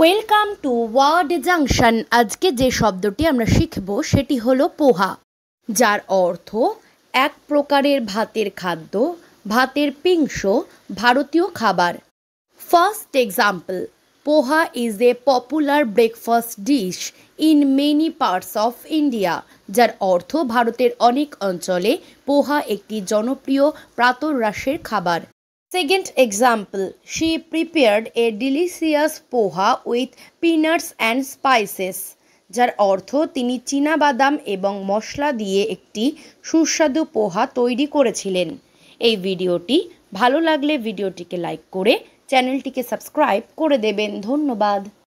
welcome to word junction আজকে যে শব্দটি আমরা শিখব সেটি হলো পোহা যার অর্থ এক প্রকারের ভাতের খাদ্য ভাতের পিংশ ভারতীয় খাবার first example poha is a popular breakfast dish in many parts of India যার অর্থ ভারতের অনেক অঞ্চলে পোহা একটি জনপ্রিয় প্রাতরাশের খাবার Second example, she prepared a delicious poha with peanuts and spices যার অর্থ তিনি বাদাম এবং মশলা দিয়ে একটি সুস্বাদু পোহা তৈরি করেছিলেন এই ভিডিওটি ভালো লাগলে ভিডিওটিকে লাইক করে চ্যানেলটিকে সাবস্ক্রাইব করে দেবেন ধন্যবাদ